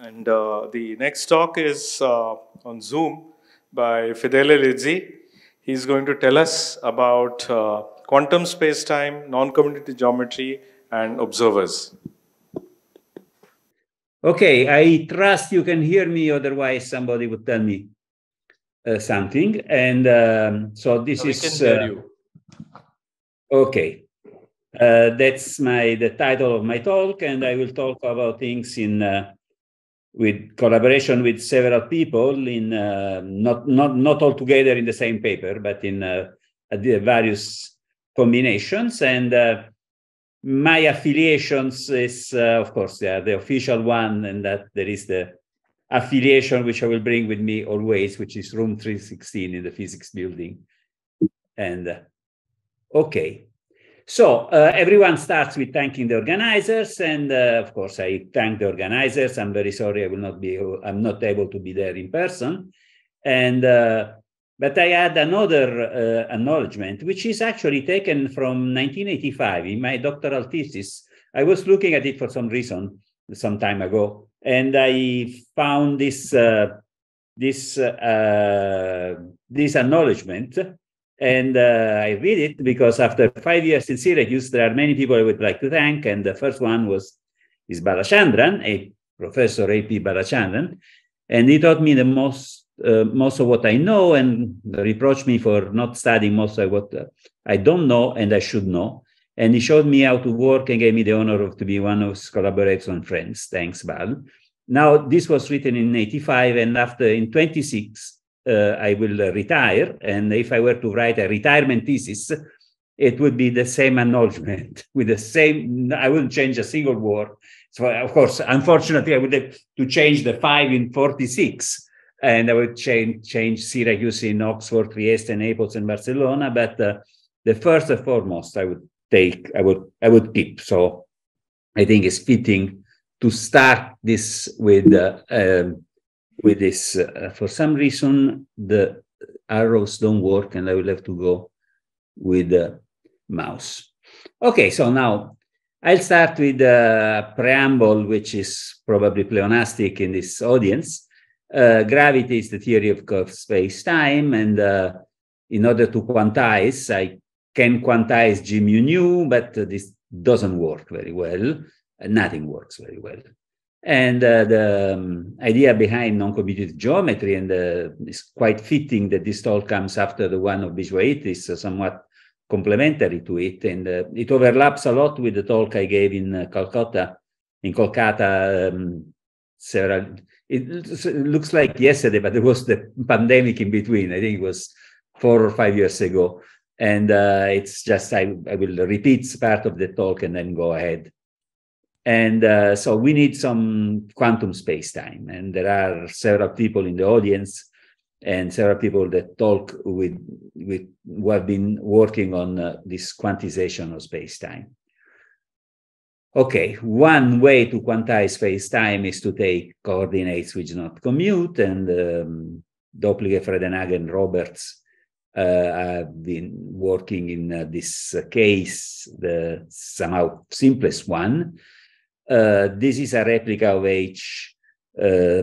And uh, the next talk is uh, on Zoom by Fidele Lizzi. He's going to tell us about uh, quantum spacetime, non-commutative geometry, and observers. Okay, I trust you can hear me, otherwise somebody would tell me uh, something. And um, so this no, is... Uh, okay. Uh, that's my the title of my talk, and I will talk about things in uh, with collaboration with several people in uh, not not not all together in the same paper, but in uh, various combinations. And uh, my affiliations is, uh, of course, yeah, the official one, and that there is the affiliation which I will bring with me always, which is room 316 in the physics building. And uh, okay, so uh, everyone starts with thanking the organizers, and uh, of course I thank the organizers. I'm very sorry I will not be. I'm not able to be there in person, and uh, but I had another uh, acknowledgement, which is actually taken from 1985 in my doctoral thesis. I was looking at it for some reason some time ago, and I found this uh, this uh, this acknowledgement and uh, I read it because after five years in Syracuse, there are many people I would like to thank. And the first one was is Balachandran, a professor A.P. Balachandran, and he taught me the most uh, most of what I know and reproached me for not studying most of what uh, I don't know and I should know. And he showed me how to work and gave me the honor of to be one of his collaborators and friends. Thanks, Bal. Now this was written in '85, and after in '26. Uh, I will retire. And if I were to write a retirement thesis, it would be the same acknowledgement with the same, I wouldn't change a single word. So, of course, unfortunately, I would have to change the five in 46 and I would change, change Syracuse in Oxford, Trieste, Naples, and Barcelona. But uh, the first and foremost, I would take, I would, I would keep. So I think it's fitting to start this with uh, um, with this. Uh, for some reason, the arrows don't work and I will have to go with the mouse. Okay, so now I'll start with the preamble, which is probably pleonastic in this audience. Uh, gravity is the theory of curved space-time, and uh, in order to quantize, I can quantize g mu nu, but uh, this doesn't work very well. nothing works very well. And uh, the um, idea behind non-commutative geometry, and uh, it's quite fitting that this talk comes after the one of Bijouait, is uh, somewhat complementary to it. And uh, it overlaps a lot with the talk I gave in uh, Calcutta, in Kolkata, um, several, it looks like yesterday, but there was the pandemic in between. I think it was four or five years ago. And uh, it's just, I, I will repeat part of the talk and then go ahead. And uh, so we need some quantum space time. And there are several people in the audience and several people that talk with, with who have been working on uh, this quantization of space time. Okay, one way to quantize space time is to take coordinates which do not commute, and um, Doppler, Fredenhagen, Roberts uh, have been working in uh, this uh, case, the somehow simplest one, uh, this is a replica of H uh,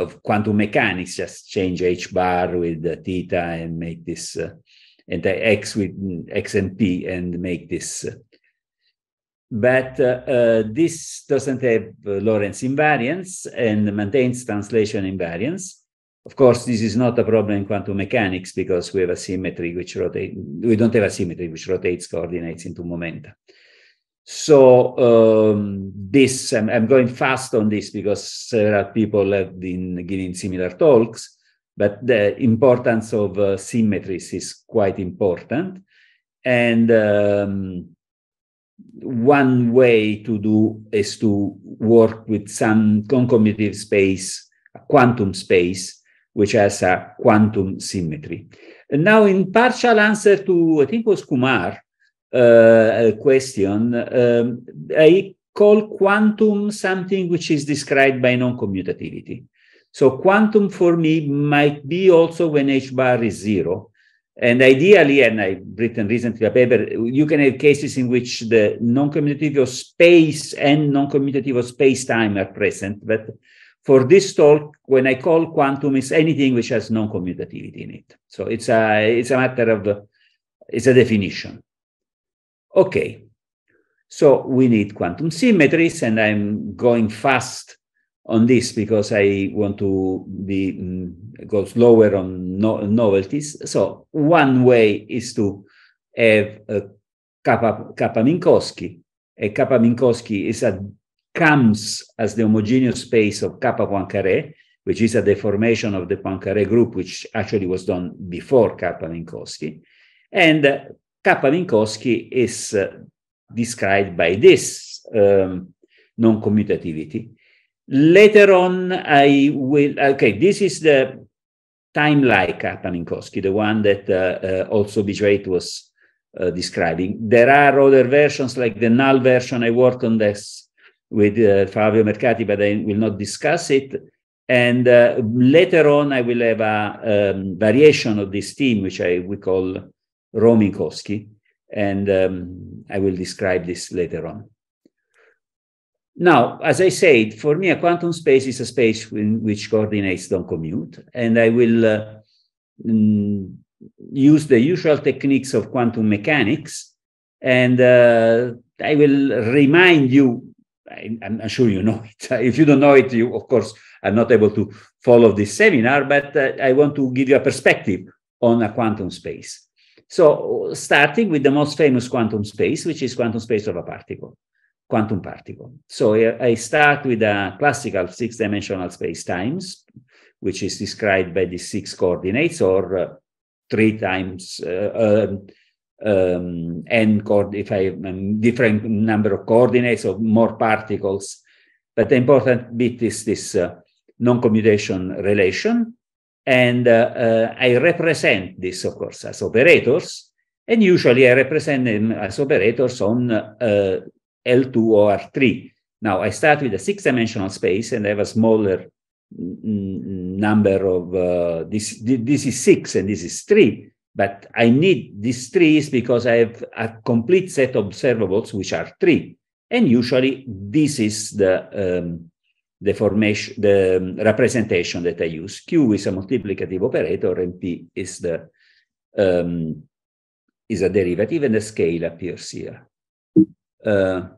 of quantum mechanics, just change h bar with theta and make this uh, and x with mm, x and p and make this. But uh, uh, this doesn't have Lorentz invariance and maintains translation invariance. Of course, this is not a problem in quantum mechanics because we have a symmetry which rotates. We don't have a symmetry which rotates coordinates into momenta. So um, this, I'm, I'm, going fast on this because several people have been giving similar talks, but the importance of uh, symmetries is quite important. And um, one way to do is to work with some concomitant space, a quantum space, which has a quantum symmetry. And now, in partial answer to, I think was Kumar, uh, question, um, I call quantum something which is described by non-commutativity. So quantum for me might be also when h bar is zero. And ideally, and I've written recently a paper, you can have cases in which the non-commutative of space and non-commutative of space-time are present. But for this talk, when I call quantum, is anything which has non-commutativity in it. So it's a it's a matter of it's a definition. Okay, so we need quantum symmetries, and I'm going fast on this because I want to be mm, go slower on no, novelties. So one way is to have a Kappa, Kappa Minkowski. A Kappa Minkowski is a comes as the homogeneous space of Kappa Poincare, which is a deformation of the Poincare group, which actually was done before Kappa Minkowski. And Kappa-Minkowski is uh, described by this um, non-commutativity. Later on, I will, okay, this is the time-like Kappa-Minkowski, the one that uh, uh, also Bijrait was uh, describing. There are other versions like the null version. I worked on this with uh, Fabio Mercati, but I will not discuss it. And uh, later on, I will have a um, variation of this theme, which I we call Rominkowski, and um, I will describe this later on. Now, as I said, for me, a quantum space is a space in which coordinates don't commute, and I will uh, mm, use the usual techniques of quantum mechanics, and uh, I will remind you. I, am sure you know it. If you don't know it, you of course are not able to follow this seminar. But uh, I want to give you a perspective on a quantum space. So starting with the most famous quantum space, which is quantum space of a particle, quantum particle. So I start with a classical six-dimensional space times, which is described by the six coordinates or uh, three times uh, um, um n cord if I um, different number of coordinates or more particles. But the important bit is this uh, non-commutation relation and uh, uh, I represent this, of course, as operators. And usually I represent them as operators on uh, L2 or R3. Now I start with a six-dimensional space and I have a smaller number of uh, this this is six and this is three but i need these trees because i have a complete set of observables which are three and usually this is the um, the formation, the um, representation that I use. Q is a multiplicative operator, and P is the um, is a derivative, and the scale appears here. Uh,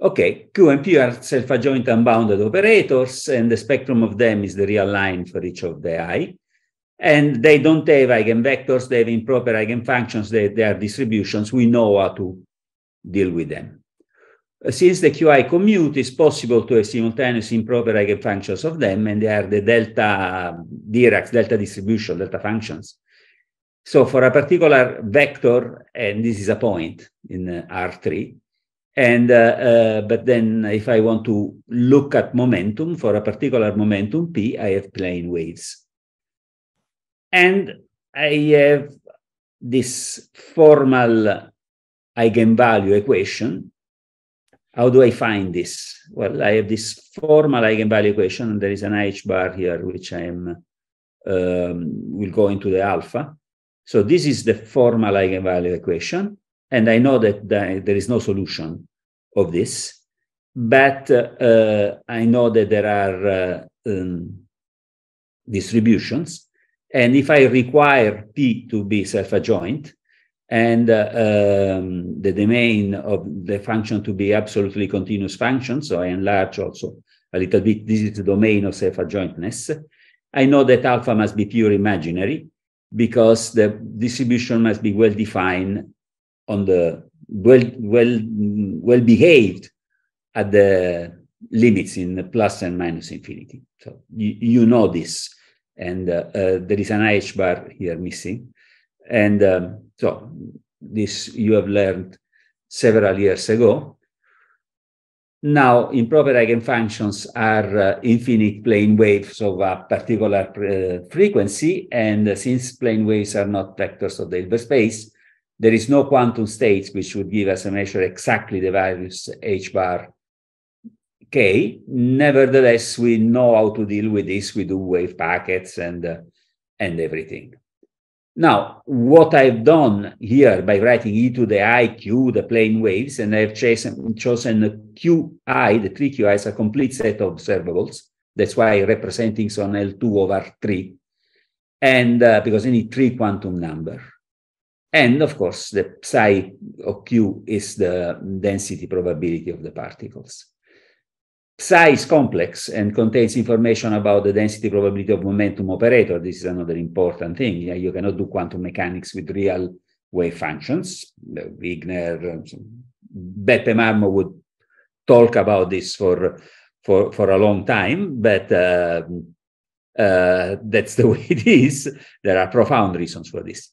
okay, Q and P are self-adjoint unbounded operators, and the spectrum of them is the real line for each of the i. And they don't have eigenvectors, they have improper eigenfunctions, they, they are distributions. We know how to deal with them. Since the QI commute is possible to a eh, simultaneous improper eigenfunctions of them, and they are the delta Dirac, delta distribution, delta functions. So for a particular vector, and this is a point in eh, R3, and uh, uh, but then if I want to look at momentum for a particular momentum p, I have plane waves, and I have this formal eigenvalue equation how do I find this? Well, I have this formal eigenvalue equation, and there is an IH bar here, which I'm um, will go into the alpha. So this is the formal eigenvalue equation, and I know that there is no solution of this, but uh, I know that there are uh, um, distributions, and if I require P to be self-adjoint, and uh, um, the domain of the function to be absolutely continuous function. So I enlarge also a little bit. This is the domain of self-adjointness. I know that alpha must be pure imaginary because the distribution must be well defined on the well well well behaved at the limits in the plus and minus infinity. So you, you know this, and uh, uh, there is an IH bar here missing. And um, so this you have learned several years ago. Now, improper eigenfunctions are uh, infinite plane waves of a particular uh, frequency, and uh, since plane waves are not vectors of the Hilbert space, there is no quantum states which would give us a measure exactly the values h bar k. Nevertheless, we know how to deal with this. We do wave packets and uh, and everything. Now, what I've done here by writing e to the i, q, the plane waves, and I've chosen, chosen qi, the three qi's, a complete set of observables. That's why representing on L2 over 3, and uh, because I need three quantum number. And of course, the psi of q is the density probability of the particles. Psi is complex and contains information about the density probability of momentum operator. This is another important thing. Yeah, you cannot do quantum mechanics with real wave functions. Wigner, um, Beppe Marmo would talk about this for, for, for a long time, but uh, uh, that's the way it is. There are profound reasons for this.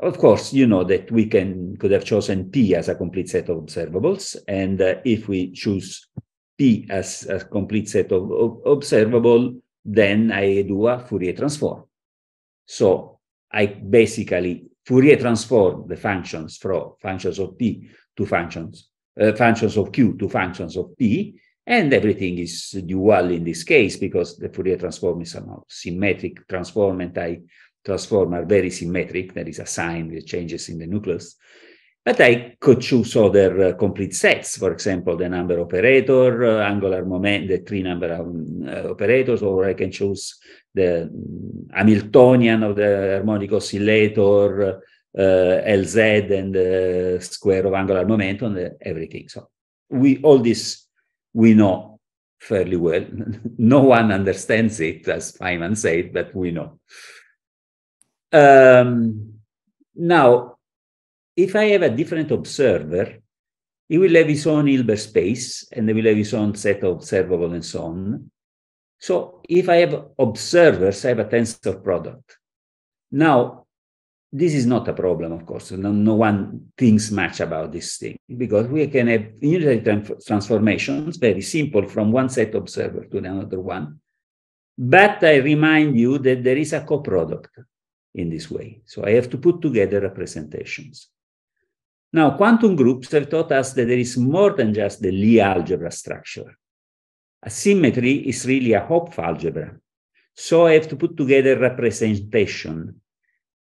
Of course, you know that we can could have chosen P as a complete set of observables, and uh, if we choose P as a complete set of, of observable, then I do a Fourier transform. So I basically Fourier transform the functions from functions of P to functions, uh, functions of Q to functions of P, and everything is dual in this case because the Fourier transform is a symmetric transform and I transform are very symmetric. There is a sign that changes in the nucleus. But I could choose other uh, complete sets, for example, the number operator, uh, angular moment, the three number um, uh, operators, or I can choose the mm, Hamiltonian of the harmonic oscillator, uh, uh, LZ, and the square of angular momentum, and uh, everything. So we all this we know fairly well. no one understands it, as Feynman said, but we know. Um, now, if I have a different observer, he will have his own Hilbert space and he will have his own set of observable and so on. So if I have observers, I have a tensor product. Now, this is not a problem, of course. No, no one thinks much about this thing because we can have unitary transformations, very simple, from one set observer to another one. But I remind you that there is a coproduct in this way. So I have to put together representations. Now, quantum groups have taught us that there is more than just the Lie algebra structure. A symmetry is really a Hopf algebra. So I have to put together representation.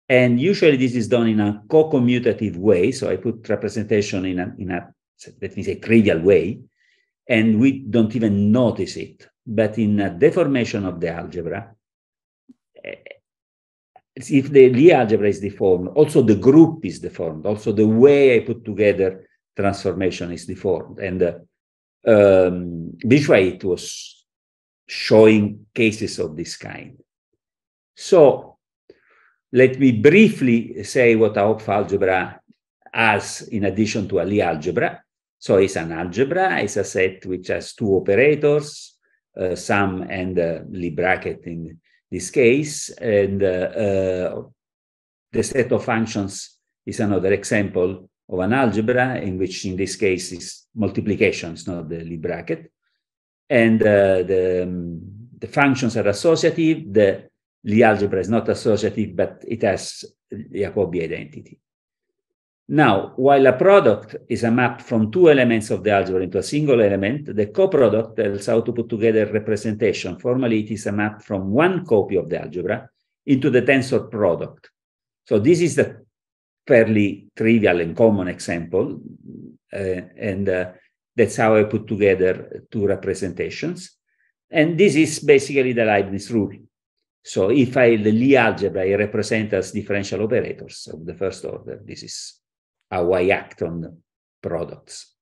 And usually this is done in a co-commutative way. So I put representation in a, in a, let me say, trivial way. And we don't even notice it. But in a deformation of the algebra, if the Lie algebra is deformed, also the group is deformed, also the way I put together transformation is deformed. And uh, um, it was showing cases of this kind. So let me briefly say what Hopf algebra has in addition to a Lie algebra. So it's an algebra, it's a set which has two operators, uh, sum and uh, Lie bracket in this case. And uh, uh, the set of functions is another example of an algebra in which in this case is multiplication, it's not the bracket. And uh, the, um, the functions are associative. The Lie algebra is not associative, but it has the Jacobi identity. Now, while a product is a map from two elements of the algebra into a single element, the coproduct tells how to put together representation. Formally, it is a map from one copy of the algebra into the tensor product. So this is the fairly trivial and common example, uh, and uh, that's how I put together two representations. And this is basically the Leibniz rule. So if I the Lie algebra, I represent as differential operators of the first order. This is act on products.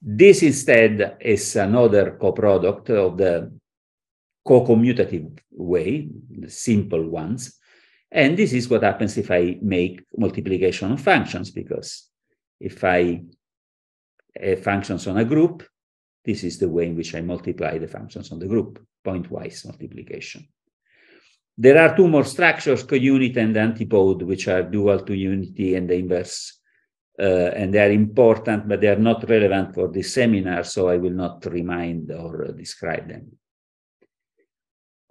This instead is another coproduct of the co-commutative way, the simple ones. And this is what happens if I make multiplication of functions, because if I functions on a group, this is the way in which I multiply the functions on the group, pointwise multiplication. There are two more structures, counit and antipode, which are dual to unity and the inverse. Uh, and they are important, but they are not relevant for this seminar, so I will not remind or uh, describe them.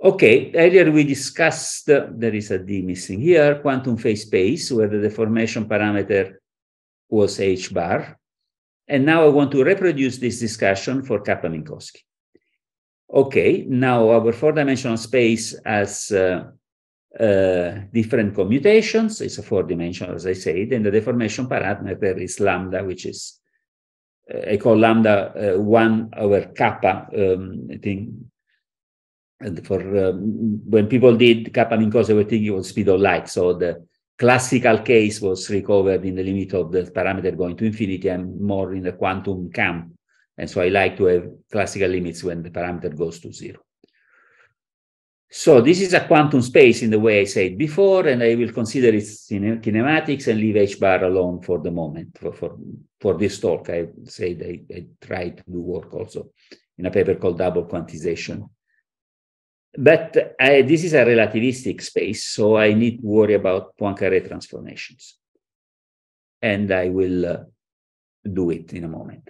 Okay, earlier we discussed, uh, there is a D missing here, quantum phase space, where the deformation parameter was h bar. And now I want to reproduce this discussion for Kaplan-Minkowski. Okay, now our four-dimensional space has uh, uh, different commutations. It's a four-dimensional, as I said, and the deformation parameter is lambda, which is uh, I call lambda uh, one over kappa um, thing. And for um, when people did kappa mean cos, they were thinking was speed of light. So the classical case was recovered in the limit of the parameter going to infinity and more in the quantum camp and so I like to have classical limits when the parameter goes to zero. So this is a quantum space in the way I said before, and I will consider its kinematics and leave h bar alone for the moment. For, for, for this talk, I say I, I tried to do work also in a paper called Double Quantization. But I, this is a relativistic space, so I need to worry about Poincaré transformations. And I will uh, do it in a moment.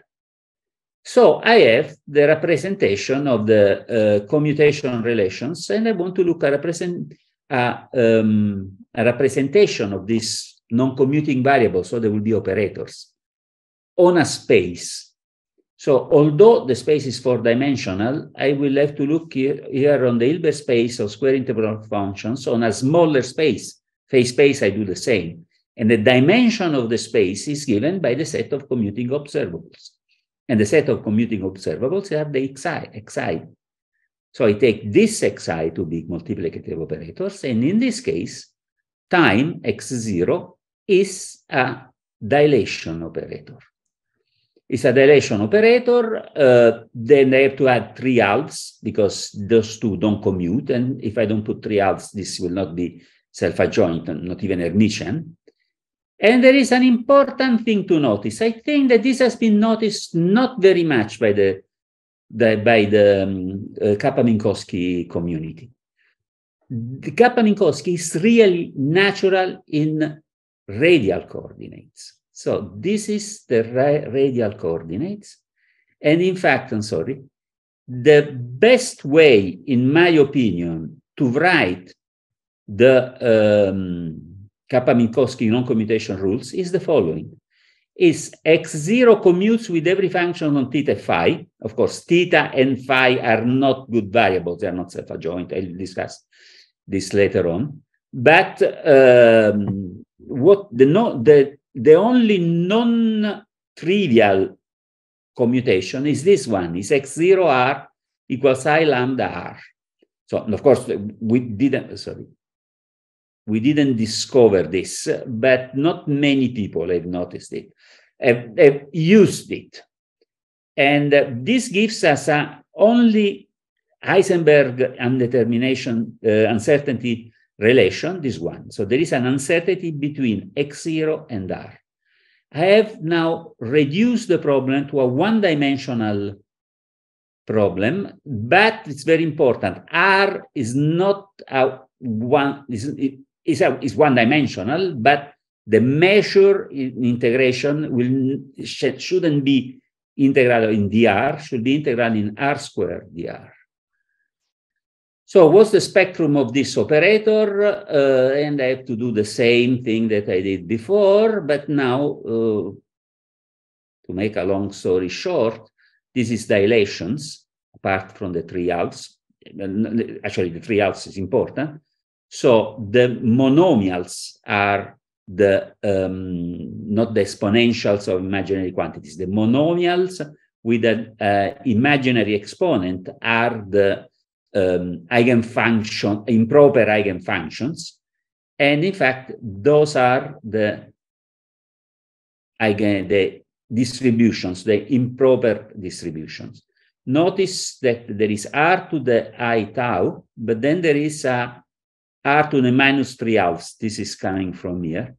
So I have the representation of the uh, commutation relations, and I want to look at represent, uh, um, a representation of these non-commuting variables, so there will be operators, on a space. So although the space is four-dimensional, I will have to look here, here on the Hilbert space of square integral functions on a smaller space. Phase space, I do the same. And the dimension of the space is given by the set of commuting observables. And the set of commuting observables are the xi, xi. So I take this xi to be multiplicative operators. And in this case, time x0 is a dilation operator. It's a dilation operator. Uh, then I have to add three halves because those two don't commute. And if I don't put three halves, this will not be self-adjoint, not even Hermitian. And there is an important thing to notice. I think that this has been noticed not very much by the, the by the um, uh, community. The Kapaminkowski is really natural in radial coordinates. So this is the ra radial coordinates. And in fact, I'm sorry, the best way, in my opinion, to write the um, Kappa-Minkowski non-commutation rules is the following. Is x0 commutes with every function on theta phi. Of course, theta and phi are not good variables. They are not self-adjoint. I'll discuss this later on. But um, what the, no, the, the only non-trivial commutation is this one, is x0r equals i lambda r. So, of course, we didn't, sorry, we didn't discover this, but not many people have noticed it, have, have used it. And uh, this gives us uh, only Heisenberg undetermination uh, uncertainty relation, this one. So there is an uncertainty between x0 and r. I have now reduced the problem to a one-dimensional problem, but it's very important. R is not a one is, a, is one dimensional, but the measure in integration will sh shouldn't be integral in dr, should be integral in r squared dr. So what's the spectrum of this operator? Uh, and I have to do the same thing that I did before, but now, uh, to make a long story short, this is dilations, apart from the three outs. Actually, the three outs is important. So the monomials are the um, not the exponentials of imaginary quantities. The monomials with an uh, imaginary exponent are the um, eigenfunction, improper eigenfunctions. And in fact, those are the eigen, the distributions, the improper distributions. Notice that there is r to the i tau, but then there is a r to the minus 3 halves. This is coming from here.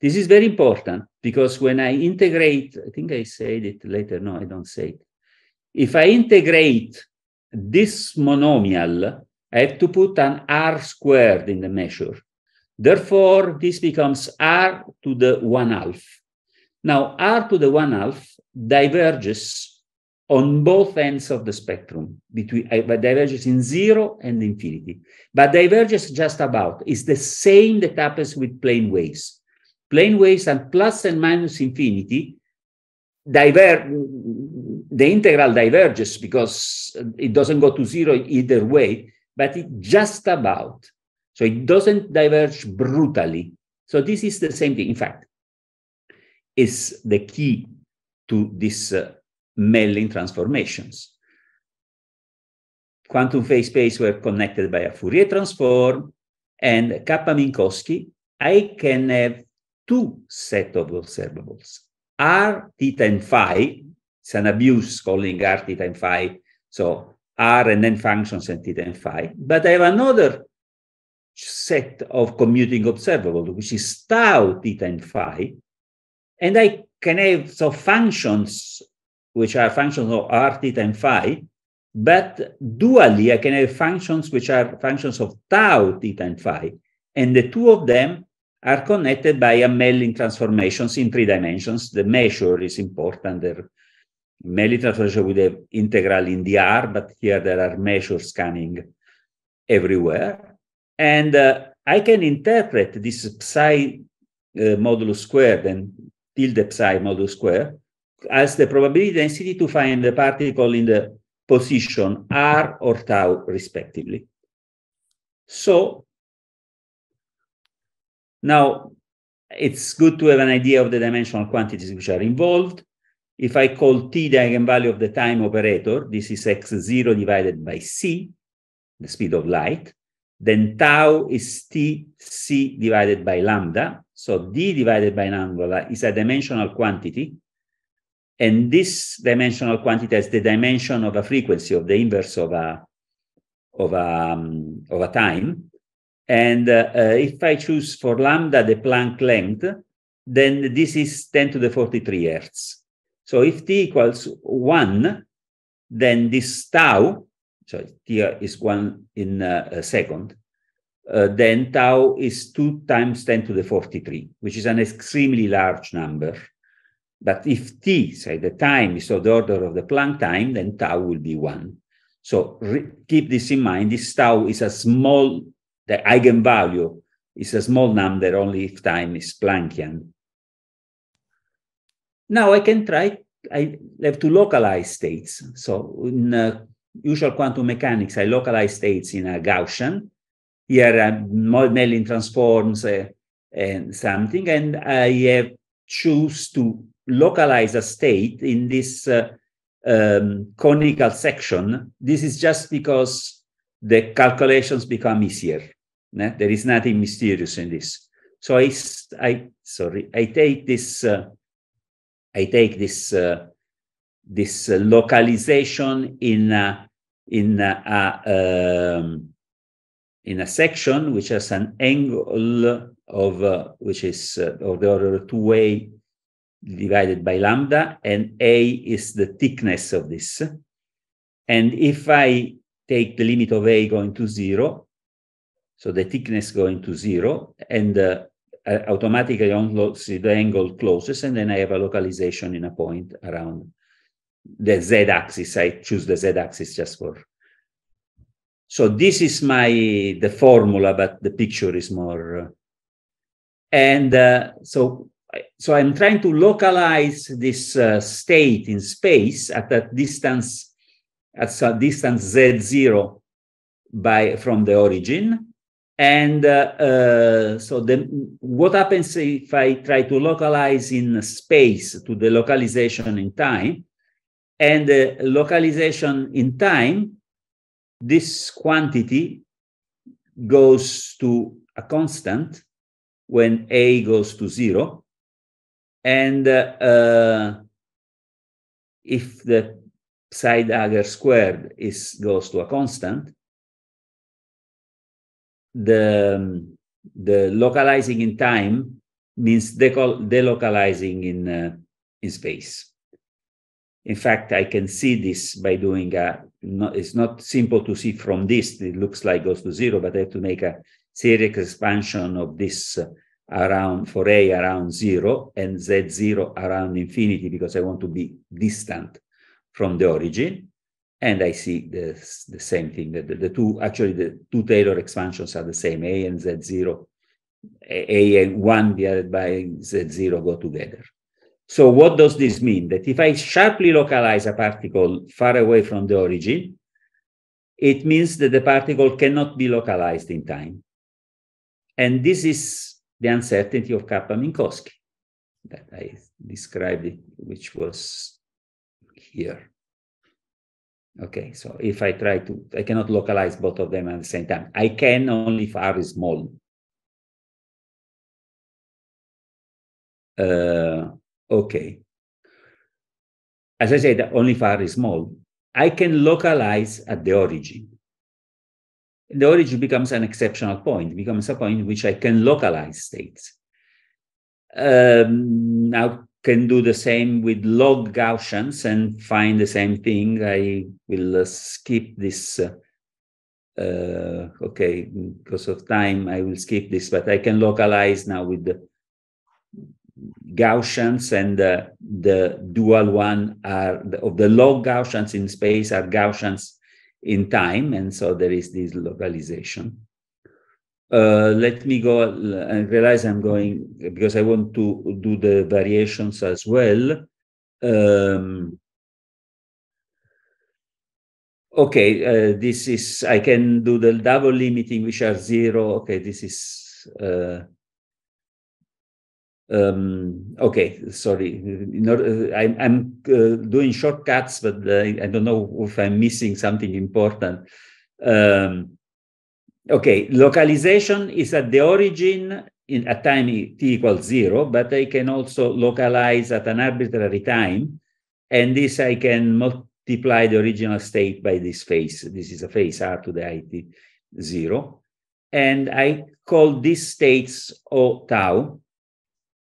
This is very important because when I integrate, I think I said it later. No, I don't say it. If I integrate this monomial, I have to put an r squared in the measure. Therefore, this becomes r to the 1 half. Now, r to the 1 half diverges on both ends of the spectrum between eh, but diverges in zero and infinity but diverges just about it's the same that happens with plane waves plane waves and plus and minus infinity diver the integral diverges because it doesn't go to zero either way but it just about so it doesn't diverge brutally so this is the same thing in fact is the key to this uh, Mellin transformations. Quantum phase space were connected by a Fourier transform and Kappa-Minkowski. I can have two set of observables, R, theta, and phi. It's an abuse calling R, theta, and phi. So R and then functions and theta and phi. But I have another set of commuting observables, which is tau, theta, and phi. And I can have so functions which are functions of r, theta, and phi, but dually, I can have functions which are functions of tau, theta, and phi. And the two of them are connected by a Mellin transformations in three dimensions. The measure is important. The Mellin transformation with the integral in the R, but here there are measures coming everywhere. And uh, I can interpret this psi uh, modulus squared and tilde psi modulus squared as the probability density to find the particle in the position r or tau respectively. So now it's good to have an idea of the dimensional quantities which are involved. If I call t the eigenvalue of the time operator, this is x0 divided by c, the speed of light, then tau is tc divided by lambda. So d divided by lambda is a dimensional quantity and this dimensional quantity is the dimension of a frequency of the inverse of a of a, um, of a time. And uh, uh, if I choose for lambda the Planck length, then this is 10 to the 43 hertz. So if t equals 1, then this tau, so t is 1 in uh, a second, uh, then tau is 2 times 10 to the 43, which is an extremely large number. But if t, say the time is of the order of the Planck time, then tau will be one. So keep this in mind, this tau is a small, the eigenvalue is a small number only if time is Planckian. Now I can try, I have to localize states. So in uh, usual quantum mechanics, I localize states in a Gaussian. Here I'm uh, modeling transforms uh, and something, and I have choose to localize a state in this uh, um, conical section, this is just because the calculations become easier. There is nothing mysterious in this. So I, I sorry, I take this, uh, I take this, uh, this uh, localization in a, in a, a um, in a section which has an angle of uh, which is uh, of the order two way divided by lambda, and A is the thickness of this. And if I take the limit of A going to zero, so the thickness going to zero, and uh, automatically the angle closes, and then I have a localization in a point around the z-axis. I choose the z-axis just for. So this is my the formula, but the picture is more. Uh, and uh, so so I'm trying to localize this uh, state in space at that distance, at a distance z zero by from the origin. And uh, uh, so the, what happens if I try to localize in space to the localization in time? And the localization in time, this quantity goes to a constant when a goes to zero and uh, uh, if the side dagger squared is goes to a constant, the um, the localizing in time means delocalizing in uh, in space. In fact, I can see this by doing a. Not, it's not simple to see from this. It looks like goes to zero, but I have to make a series expansion of this uh, around for a around zero and z zero around infinity because I want to be distant from the origin. And I see the the same thing that the, the, two actually the two Taylor expansions are the same a and z zero, a, a and one divided by z zero go together. So what does this mean? That if I sharply localize a particle far away from the origin, it means that the particle cannot be localized in time. And this is the uncertainty of Kappa-Minkowski that I described, it, which was here. Okay, so if I try to, I cannot localize both of them at the same time. I can only if R is small. Uh, okay. As I said, only if R is small, I can localize at the origin the origin becomes an exceptional point, becomes a point which I can localize states. Um, now can do the same with log Gaussians and find the same thing. I will uh, skip this. Uh, uh, okay, because of time, I will skip this, but I can localize now with the Gaussians and uh, the dual one are the, of the log Gaussians in space are Gaussians in time, and so there is this localization. Uh, let me go and realize I'm going because I want to do the variations as well. Um, okay, uh, this is I can do the double limiting, which are zero. Okay, this is uh, um, okay, sorry, uh, I, I'm uh, doing shortcuts, but uh, I don't know if I'm missing something important. Um, okay, localization is at the origin in a time t equals zero, but I can also localize at an arbitrary time, and this I can multiply the original state by this phase. This is a phase r to the it zero, and I call these states O tau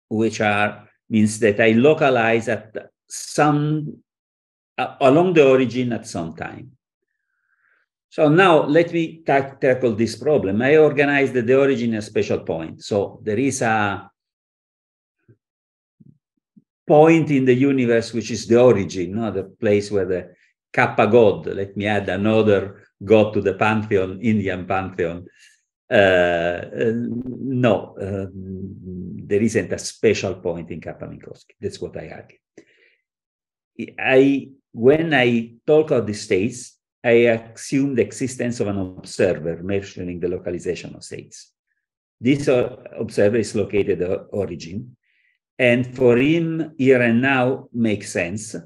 which are means that I localize at some uh, along the origin at some time. So now let me ta- tackle this problem. I organized the, the origin a special point. So there is a point in the universe which is the origin, not the place where the Kappa god, let me add another god to the pantheon, Indian pantheon, uh, uh, no, um, there isn't a special point in Kappa-Minkowski. That's what I argue. I when I talk of the states, I assume the existence of an observer measuring the localization of states. This uh, observer is located at origin, and for him, here and now makes sense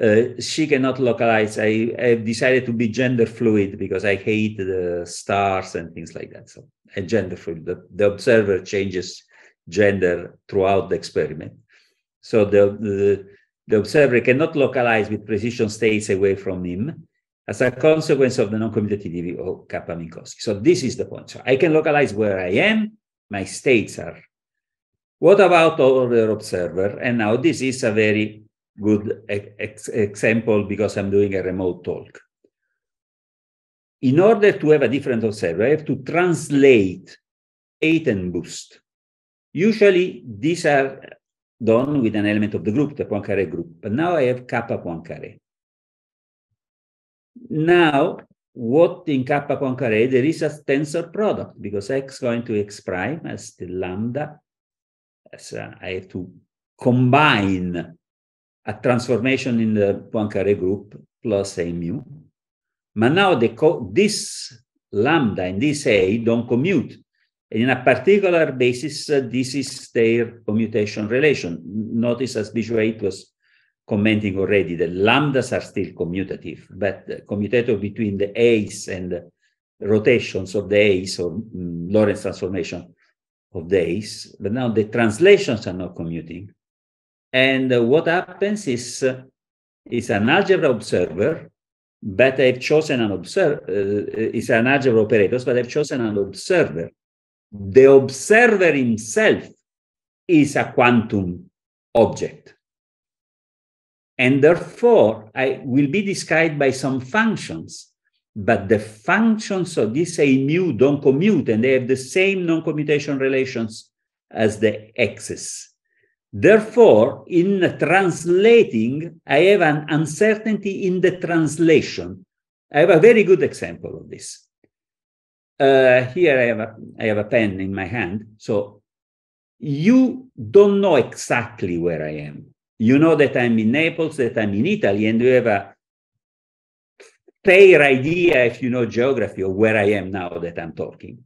uh, she cannot localize. I, I've decided to be gender fluid because I hate the stars and things like that. So a gender fluid. The, the observer changes gender throughout the experiment. So the, the, the observer cannot localize with precision states away from him as a consequence of the non-commutativity of kappa Minkowski. So this is the point. So I can localize where I am, my states are. What about other observer? And now this is a very good ex example because I'm doing a remote talk. In order to have a different observer, I have to translate eight and boost. Usually these are done with an element of the group, the Poincaré group, but now I have kappa Poincaré. Now, what in kappa Poincaré, there is a tensor product because x going to x prime as the lambda. So uh, I have to combine a transformation in the Poincare group plus a mu. But now this lambda and this a don't commute. And in a particular basis, uh, this is their commutation relation. Notice as Bijuait was commenting already, the lambdas are still commutative, but the commutator between the a's and the rotations of the a's or mm, Lorentz transformation of the a's, but now the translations are not commuting. And uh, what happens is, uh, is an algebra observer, but I've chosen an observer, uh, is an algebra operator, but I've chosen an observer. The observer himself is a quantum object. And therefore, I will be described by some functions, but the functions of this A mu don't commute, and they have the same non-commutation relations as the x's. Therefore, in translating, I have an uncertainty in the translation. I have a very good example of this. Uh, here I have, a, I have a pen in my hand. So you don't know exactly where I am. You know that I'm in Naples, that I'm in Italy, and you have a fair idea, if you know geography, of where I am now that I'm talking.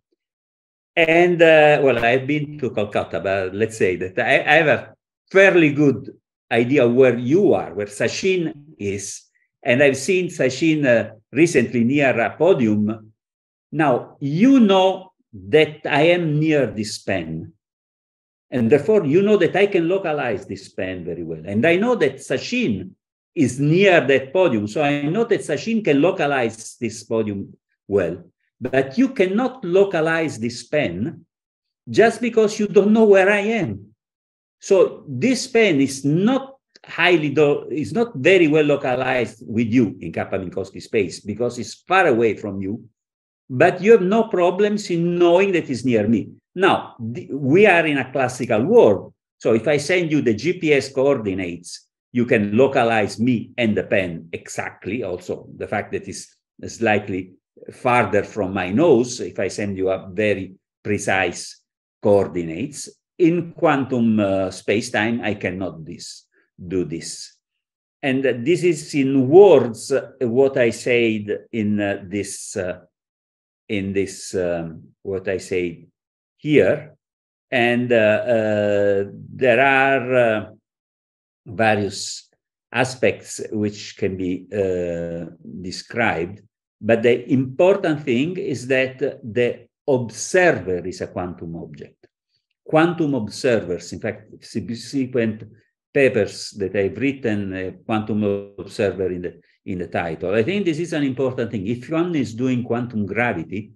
And uh, well, I've been to Calcutta, but let's say that I, I have a fairly good idea where you are, where Sachin is. And I've seen Sachin uh, recently near a podium. Now, you know that I am near this pen. And therefore, you know that I can localize this pen very well. And I know that Sachin is near that podium. So I know that Sachin can localize this podium well. But you cannot localize this pen just because you don't know where I am. So this pain is not highly, do- not very well localized with you in Kappa-Minkowski space because it's far away from you, but you have no problems in knowing that it's near me. Now, th- we are in a classical world. So if I send you the GPS coordinates, you can localize me and the pen exactly. Also, the fact that it's slightly farther from my nose, if I send you up very precise coordinates, in quantum uh, space-time i cannot this, do this and this is in words what i said in uh, this uh, in this um, what i said here and uh, uh, there are uh, various aspects which can be described but the important thing is that the observer is a quantum object quantum observers, in fact, subsequent papers that I've written, uh, quantum observer in the, in the title. I think this is an important thing. If one is doing quantum gravity,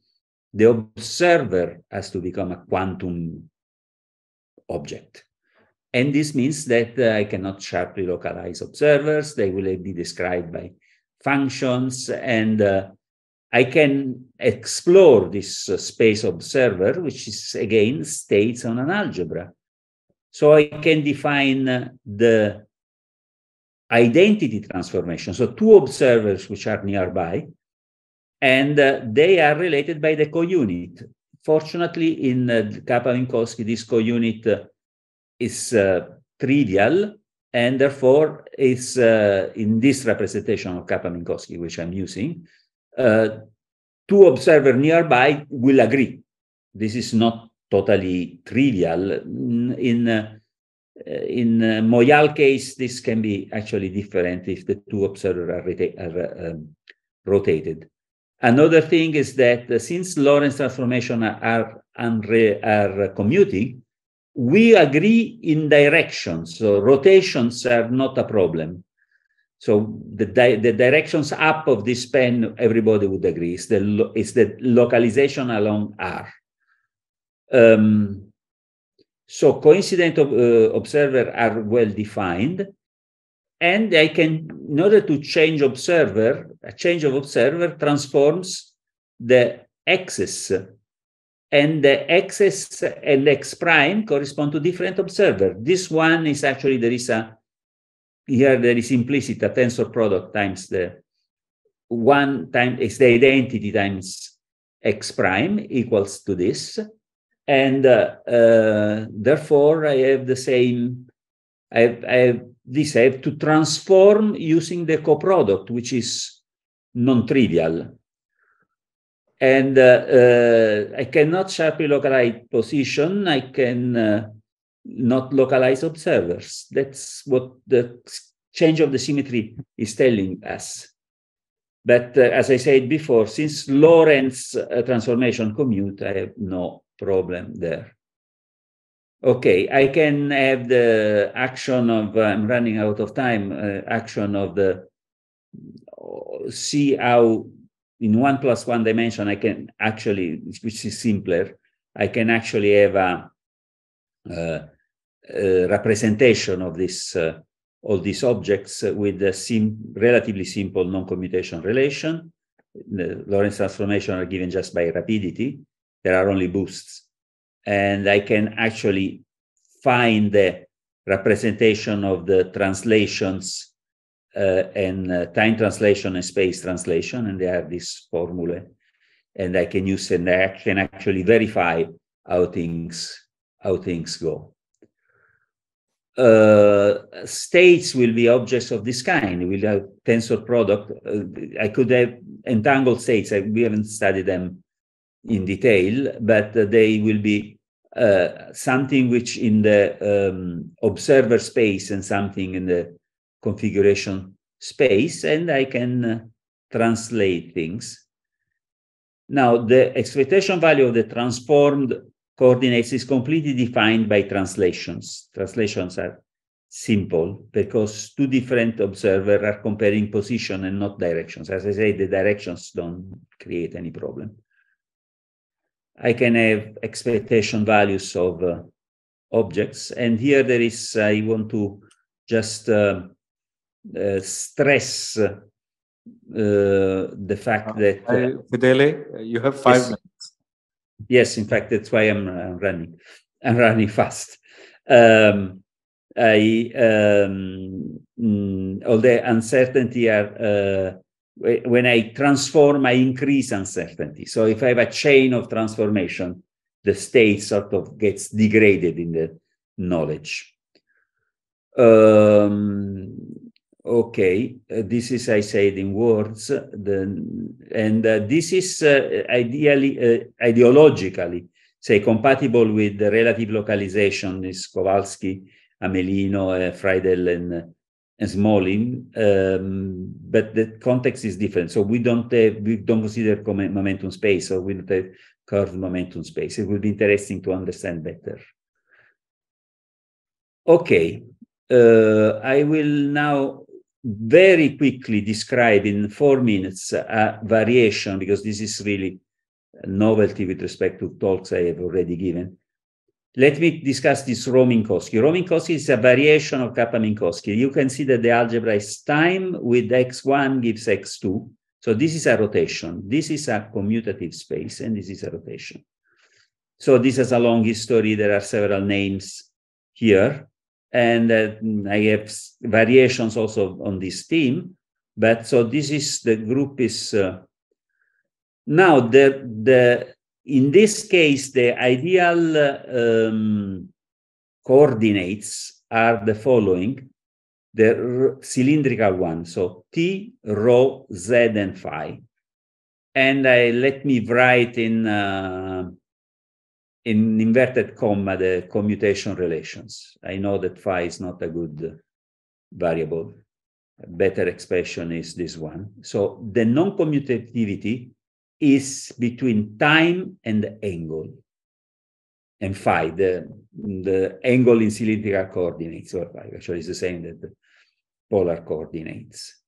the observer has to become a quantum object. And this means that uh, I cannot sharply localize observers. They will be described by functions and uh, I can explore this uh, space observer, which is again states on an algebra. So I can define uh, the identity transformation. So two observers which are nearby, and uh, they are related by the co-unit. Fortunately, in uh, Kappa-Minkowski, this co-unit uh, is uh, trivial, and therefore is in this representation of Kappa-Minkowski, which I'm using, uh, two observers nearby will agree. This is not totally trivial. In uh, in uh, Moyal case, this can be actually different if the two observers are, are um, rotated. Another thing is that uh, since Lorentz transformations are, are commuting, we agree in directions. So rotations are not a problem. So the, di the directions up of this pen, everybody would agree, is the, is the localization along R. Um, so coincident uh, observer are well defined. And I can, in order to change observer, a change of observer transforms the axis. And the axis and x prime correspond to different observer. This one is actually, there is a here there is implicit a tensor product times the one time is the identity times x prime equals to this and uh, uh, therefore i have the same I have, I have this i have to transform using the coproduct which is non-trivial and uh, uh i cannot sharply localize position i can uh, not localized observers. That's what the change of the symmetry is telling us. But uh, as I said before, since Lorentz uh, transformation commute, I have no problem there. Okay, I can have the action of, uh, I'm running out of time, uh, action of the, see how in one plus one dimension, I can actually, which is simpler, I can actually have a uh, uh, representation of this uh, all these objects with a sim relatively simple non-commutation relation. The Lorentz transformation are given just by rapidity. There are only boosts. And I can actually find the representation of the translations uh, and uh, time translation and space translation. And they are this formula. And I can use and I can actually verify how things how things go. Uh, states will be objects of this kind. We'll have tensor product. Uh, I could have entangled states. I, we haven't studied them in detail, but uh, they will be uh, something which in the um, observer space and something in the configuration space, and I can uh, translate things. Now, the expectation value of the transformed coordinates is completely defined by translations. Translations are simple because two different observers are comparing position and not directions. As I say, the directions don't create any problem. I can have expectation values of uh, objects. And here there is, I want to just uh, uh, stress uh, the fact uh, that. Fidele, you have five yes. minutes. Yes, in fact, that's why I'm, uh, running. I'm running fast. Um, I um, mm, all the uncertainty are uh, when I transform, I increase uncertainty. So if I have a chain of transformation, the state sort of gets degraded in the knowledge. Um, okay uh, this is i said in words the, and uh, this is uh, ideally uh, ideologically say compatible with the relative localization is kowalski amelino uh, friedel and, uh, and smolin um, but the context is different so we don't we don't consider momentum space or we don't have curved momentum space it would be interesting to understand better okay uh, I will now very quickly describe in four minutes a variation, because this is really novelty with respect to talks I have already given. Let me discuss this Rominkowski. Rominkowski is a variation of Kappa-Minkowski. You can see that the algebra is time with x1 gives x2. So this is a rotation. This is a commutative space, and this is a rotation. So this has a long history. There are several names here and uh, I have variations also on this theme. But so this is the group is uh, now the the in this case the ideal uh, um, coordinates are the following the cylindrical one so t rho z and phi and I let me write in uh, in inverted comma the commutation relations. I know that phi is not a good variable. A better expression is this one. So the non-commutativity is between time and angle and phi, the, the angle in cylindrical coordinates, or phi actually is the same that the polar coordinates.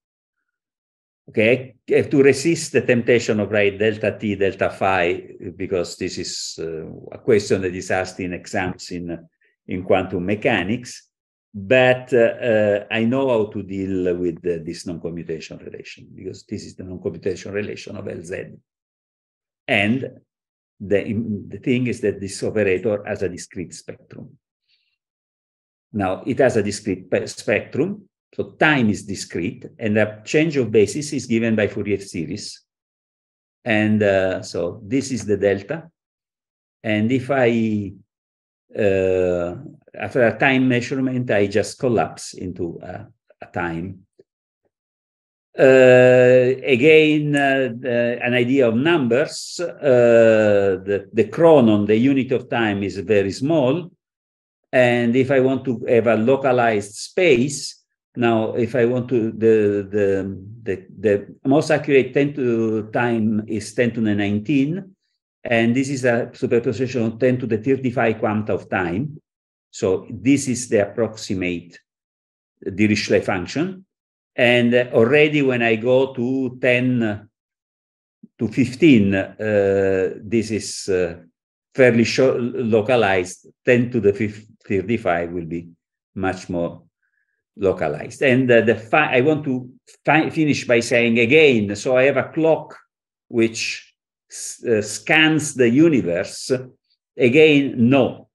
Okay, eh, to resist the temptation of write delta t, delta phi, because this is uh, a question that is asked in exams in, in quantum mechanics. But uh, uh, I know how to deal with this non-commutation relation, because this is the non-commutation relation of Lz. And the, the thing is that this operator has a discrete spectrum. Now, it has a discrete spectrum, so time is discrete, and the change of basis is given by Fourier series. And uh, so this is the delta. And if I, uh, after a time measurement, I just collapse into a, a time. Uh, again, uh, an idea of numbers. Uh, the, the chronon, the unit of time, is very small. And if I want to have a localized space, now, if I want to, the, the, the, the most accurate 10 to time is 10 to the 19, and this is a superposition of 10 to the 35 quanta of time. So this is the approximate Dirichlet function. And already when I go to 10 to 15, uh, this is uh, fairly localized. 10 to the 35 will be much more localized. And uh, the fi- I want to fi- finish by saying again, so I have a clock which s- uh, scans the universe. Again, no,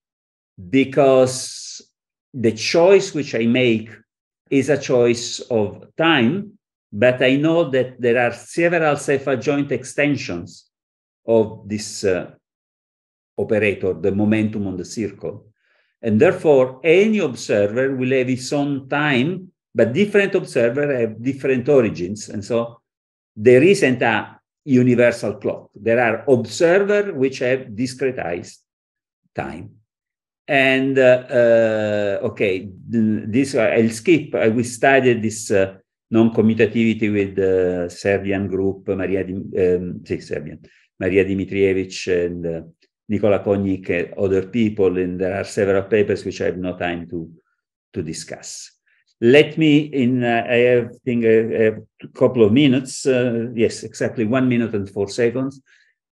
because the choice which I make is a choice of time, but I know that there are several self-adjoint extensions of this uh, operator, the momentum on the circle. And therefore, any observer will have its own time, but different observers have different origins. And so there isn't a universal clock. There are observers which have discretized time. And uh, uh, okay, this uh, I'll skip. I, we studied this uh, non-commutativity with the Serbian group, Maria, um, Serbian, Maria Dimitrievich and uh, Nicola Cognic, other people, and there are several papers which I have no time to, to discuss. Let me, in uh, I have, think a couple of minutes, uh, yes, exactly one minute and four seconds,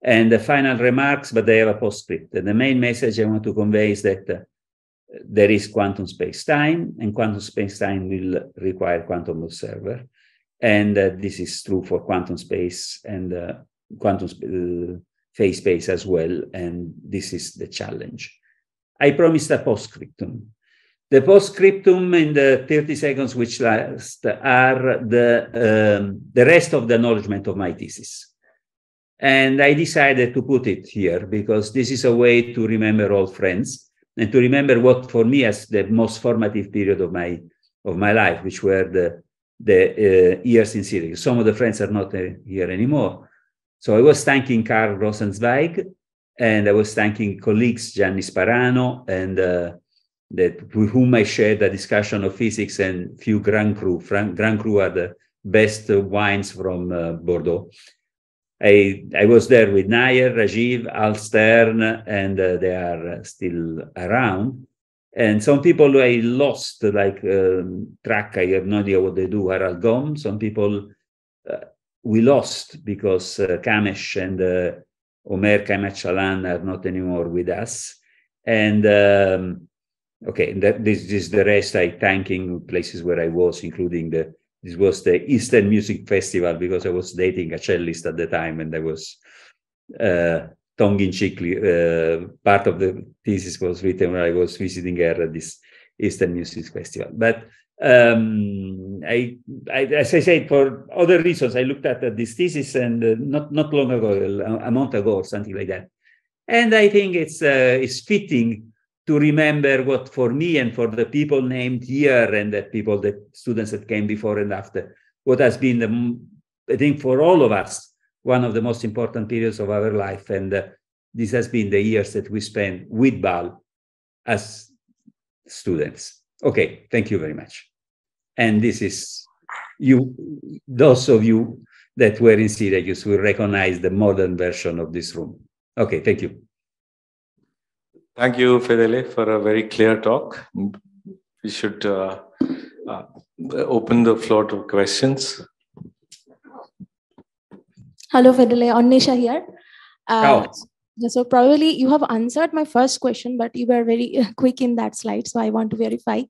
and the final remarks, but they have a postscript. And the main message I want to convey is that uh, there is quantum space-time, and quantum space-time will require quantum observer. And uh, this is true for quantum space and uh, quantum uh, face space as well. And this is the challenge. I promised a postscriptum. The postscriptum in the 30 seconds which last are the, um, the rest of the acknowledgement of my thesis. And I decided to put it here because this is a way to remember old friends and to remember what for me as the most formative period of my of my life, which were the the uh, years in Syria. Some of the friends are not uh, here anymore, so I was thanking Karl Rosenzweig and I was thanking colleagues Gianni Sparano and uh, that with whom I shared a discussion of physics and few Grand Cru. Fran- Grand Cru are the best wines from uh, Bordeaux. I, I was there with Nayer, Rajiv, Al Stern, and uh, they are still around. And some people I lost, like um, track, I have no idea what they do, Harald Gom. Some people uh, we lost because uh, Kamesh and uh, Omer Kaimachalan are not anymore with us. And um, okay, this is the rest I thanking places where I was, including the this was the Eastern Music Festival because I was dating a cellist at the time, and I was uh, tongue in cheek. Uh, part of the thesis was written when I was visiting her at this Eastern Music Festival, but um, I, I, as I said, for other reasons, I looked at uh, this thesis and uh, not not long ago, a, a, month ago, or something like that. And I think it's uh, it's fitting to remember what for me and for the people named here and the people, the students that came before and after, what has been the, I think for all of us, one of the most important periods of our life. And uh, this has been the years that we spent with BAL as students. Okay, thank you very much. And this is you, those of you that were in Syracuse will recognize the modern version of this room. Okay, thank you. Thank you, Fedele, for a very clear talk. We should uh, uh, open the floor to questions. Hello, Fedele. onisha here. Uh, so probably you have answered my first question, but you were very quick in that slide. So I want to verify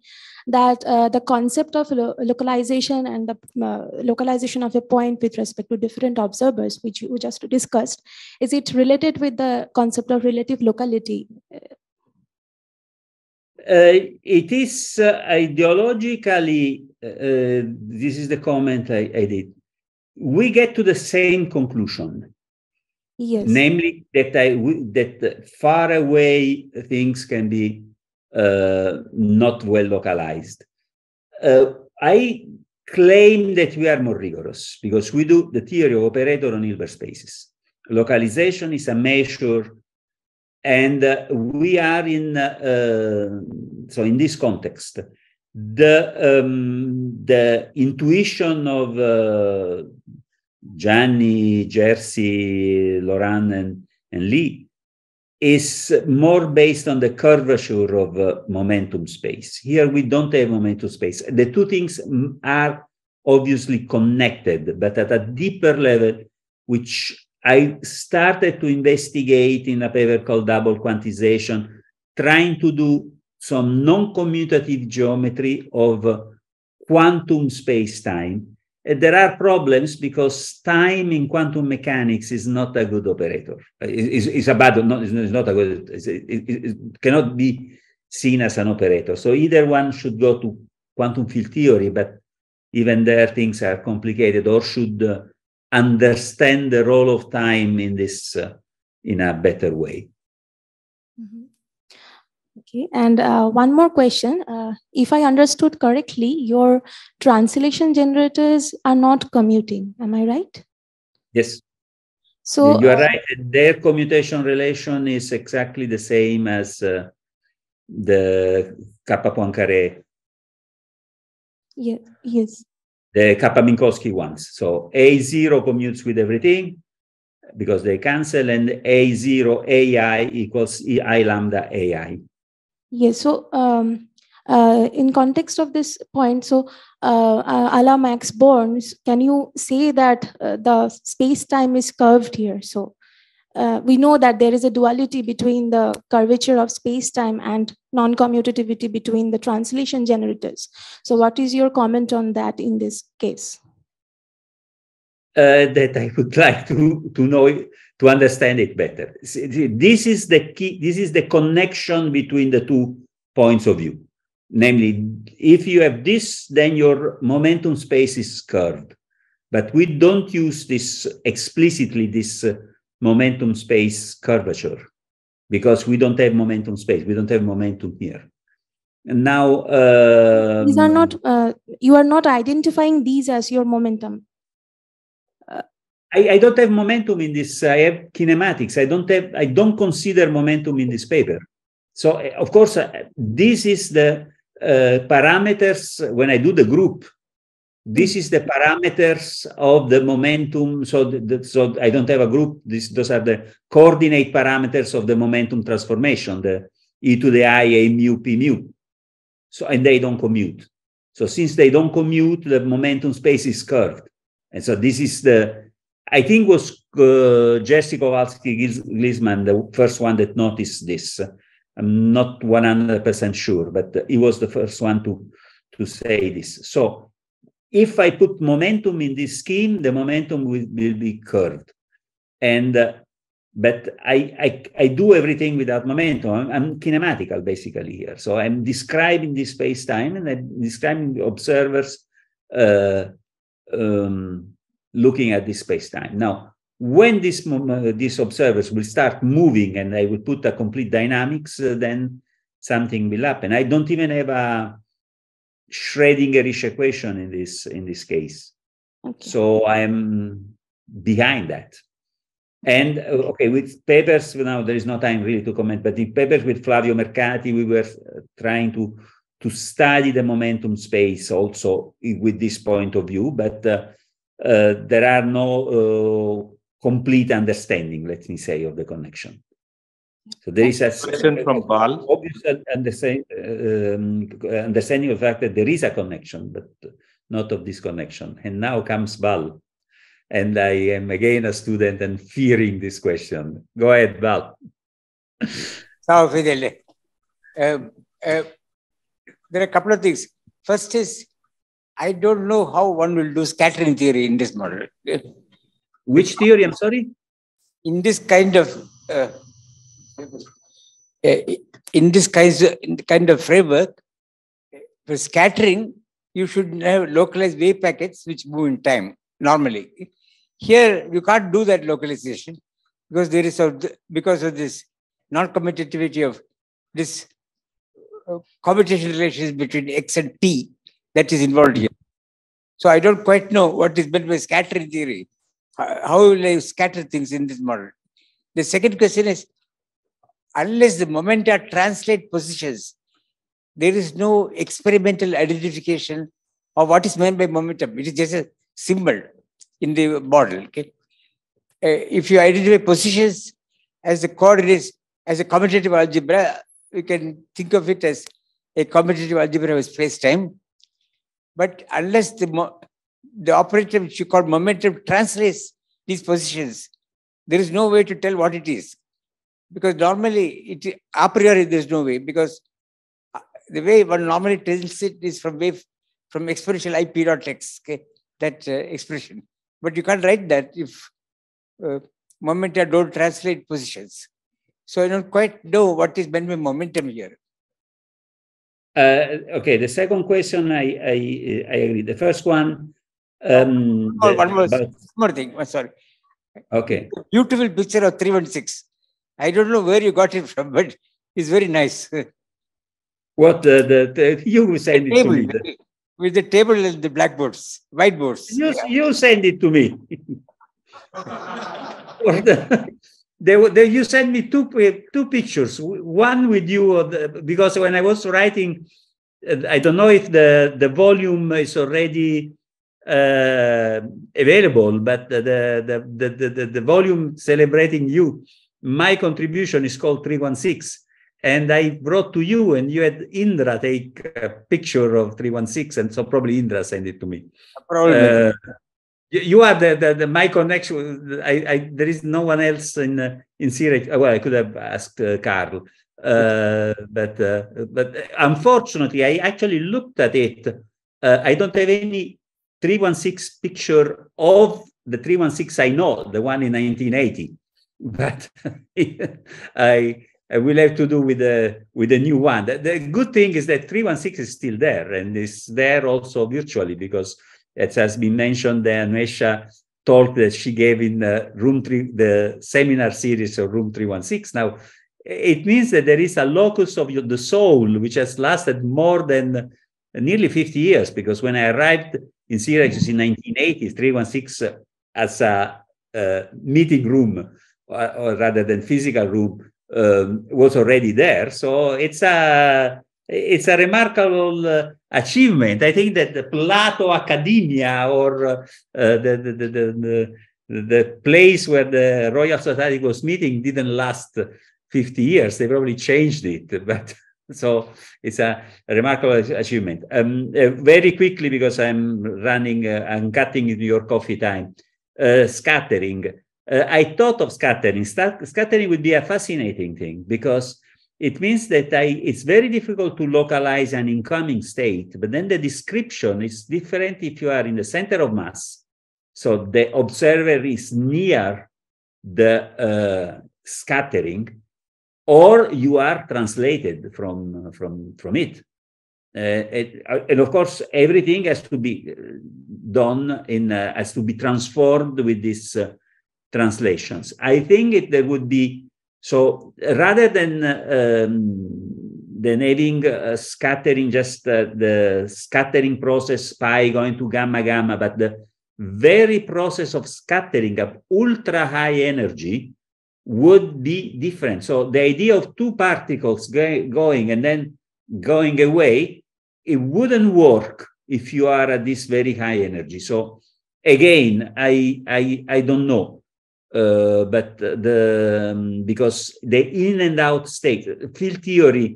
that uh, the concept of lo localization and the uh, localization of a point with respect to different observers, which you just discussed, is it related with the concept of relative locality? Uh, it is uh, ideologically, uh, uh, this is the comment I, I did. We get to the same conclusion Yes. Namely, that I that far away things can be uh, not well localized. Uh, I claim that we are more rigorous because we do the theory of operator on Hilbert spaces. Localization is a measure, and uh, we are in uh, uh, so in this context the um, the intuition of uh, Jenny, Jersey, Loran, and, and Lee, is more based on the curvature of uh, momentum space. Here we don't have momentum space. The two things are obviously connected, but at a deeper level, which I started to investigate in a paper called Double Quantization, trying to do some non commutative geometry of uh, quantum space time there are problems because time in quantum mechanics is not a good operator. It's, it's a bad, not, it's not a good, it, it cannot be seen as an operator. So either one should go to quantum field theory, but even there things are complicated, or should uh, understand the role of time in this uh, in a better way. Okay, and uh, one more question. Uh, if I understood correctly, your translation generators are not commuting. Am I right? Yes. So you are uh, right. Their commutation relation is exactly the same as uh, the kappa Poincare. Yeah, yes. The kappa Minkowski ones. So A0 commutes with everything because they cancel, and A0 AI equals EI lambda AI. Yes. So, um, uh, in context of this point, so uh, a la Max Borns, can you say that uh, the space-time is curved here? So uh, we know that there is a duality between the curvature of space-time and non-commutativity between the translation generators. So what is your comment on that in this case? Uh, that I would like to, to know to understand it better. This is the key, this is the connection between the two points of view. Namely, if you have this, then your momentum space is curved. But we don't use this explicitly, this uh, momentum space curvature, because we don't have momentum space. We don't have momentum here. And now, uh, these are um, not, uh, you are not identifying these as your momentum. I, I, don't have momentum in this. I have kinematics. I don't have. I don't consider momentum in this paper. So eh, of course, uh, this is the uh, parameters when I do the group. This is the parameters of the momentum. So the, the, so I don't have a group. This, those are the coordinate parameters of the momentum transformation. The e to the i a mu p mu. So and they don't commute. So since they don't commute, the momentum space is curved. And so this is the I think was uh, Jesse Kowalski Glisman, the first one that noticed this. I'm not 100% sure, but he was the first one to, to say this. So if I put momentum in this scheme, the momentum will, will be curved. And uh, but I, I, I do everything without momentum. I'm, I'm, kinematical basically here. So I'm describing this space time and I'm describing the observers uh, um, looking at this space-time. Now, when this, uh, these observers will start moving and I will put a complete dynamics, uh, then something will happen. I don't even have a Schrodingerish equation in this in this case. Okay. So I'm behind that. And uh, okay, with papers now there is no time really to comment, but in papers with Flavio Mercati, we were uh, trying to to study the momentum space also with this point of view, but uh, uh, there are no uh, complete understanding, let me say, of the connection. So there is a question from Bal. Obvious understand, uh, um, understanding of the fact that there is a connection, but not of this connection. And now comes Bal, and I am again a student and fearing this question. Go ahead, Bal. Ciao, Fidele. Um, uh, there are a couple of things. First is I don't know how one will do scattering theory in this model. Which theory? I'm sorry. In this kind of uh, uh in this kind of framework for scattering, you should have localized wave packets which move in time normally. Here you can't do that localization because there is of the, because of this non-commutativity of this uh, commutation relations between x and t that is involved here. So I don't quite know what is meant by scattering theory. How will I scatter things in this model? The second question is, unless the momenta translate positions, there is no experimental identification of what is meant by momentum. It is just a symbol in the model. Okay? Uh, if you identify positions as the coordinates, as a commutative algebra, we can think of it as a commutative algebra of space-time but unless the, the operator, which you call momentum, translates these positions, there is no way to tell what it is. Because normally, it, a priori, there's no way. Because uh, the way one normally tells it is from wave, from exponential ip dot x, okay? that uh, expression. But you can't write that if uh, momenta don't translate positions. So I don't quite know what is meant by momentum here. Uh, okay, the second question, I, I, I agree. The first one. Um, oh, one, more, about, more thing. Oh, sorry. Okay. Beautiful picture of 316. I don't know where you got it from, but it's very nice. What the, the, the you send it to me. The, with the table and the blackboards, whiteboards. You, yeah. you send it to me. the, they, they, you sent me two uh, two pictures. One with you uh, because when I was writing, uh, I don't know if the the volume is already uh, available, but the the, the the, the the volume celebrating you, my contribution is called three one six, and I brought to you, and you had Indra take a picture of three one six, and so probably Indra sent it to me. Probably. Uh, you are the, the, the my connection. I, I, there is no one else in uh, in Syria. Uh, well, I could have asked uh, Carl, uh, but uh, but unfortunately, I actually looked at it. Uh, I don't have any 316 picture of the 316 I know, the one in 1980. But I I will have to do with the with the new one. The, the good thing is that 316 is still there and is there also virtually because it has been mentioned the Anvesha talk that she gave in the room three, the seminar series of room 316. Now, it means that there is a locus of the soul which has lasted more than nearly 50 years because when I arrived in Syracuse in 1980, 316 as a, a meeting room or, rather than physical room um, was already there. So it's a it's a remarkable uh, achievement. I think that the Plato Academia or uh, the, the, the, the, the place where the Royal Society was meeting didn't last 50 years. They probably changed it, but so it's a remarkable achievement. Um, uh, very quickly, because I'm running, uh, cutting your coffee time. Uh, scattering. Uh, I thought of scattering. scattering would be a fascinating thing because it means that I, it's very difficult to localize an incoming state, but then the description is different if you are in the center of mass. So the observer is near the uh, scattering, or you are translated from, from, from it. Uh, it uh, and of course, everything has to be uh, done in uh, has to be transformed with these uh, translations. I think it, there would be so rather than um, than having scattering, just uh, the scattering process pi going to gamma gamma, but the very process of scattering at ultra high energy would be different. So the idea of two particles go going and then going away, it wouldn't work if you are at this very high energy. So again, I I I don't know. Uh, but the um, because the in and out state field theory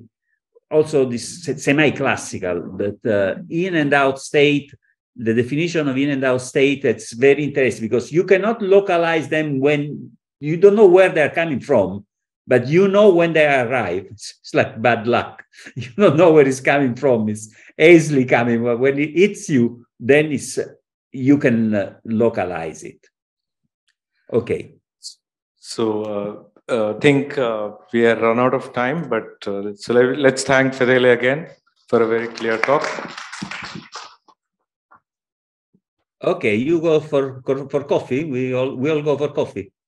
also this semi-classical that uh, in and out state the definition of in and out state it's very interesting because you cannot localize them when you don't know where they're coming from but you know when they arrive it's, like bad luck you don't know where it's coming from it's easily coming but when it hits you then it's you can uh, localize it Okay. So I uh, uh, think uh, we are run out of time, but uh, so let's thank Fedele again for a very clear talk. Okay, you go for for coffee. We all we all go for coffee.